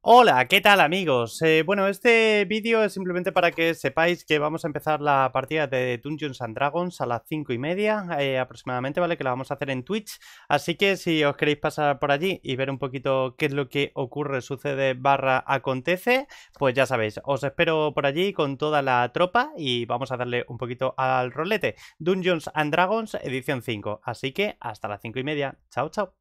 Hola, ¿qué tal amigos? Eh, bueno, este vídeo es simplemente para que sepáis que vamos a empezar la partida de Dungeons and Dragons a las 5 y media eh, aproximadamente, ¿vale? Que la vamos a hacer en Twitch, así que si os queréis pasar por allí y ver un poquito qué es lo que ocurre, sucede, barra, acontece, pues ya sabéis, os espero por allí con toda la tropa y vamos a darle un poquito al rolete. Dungeons and Dragons edición 5, así que hasta las 5 y media, chao chao.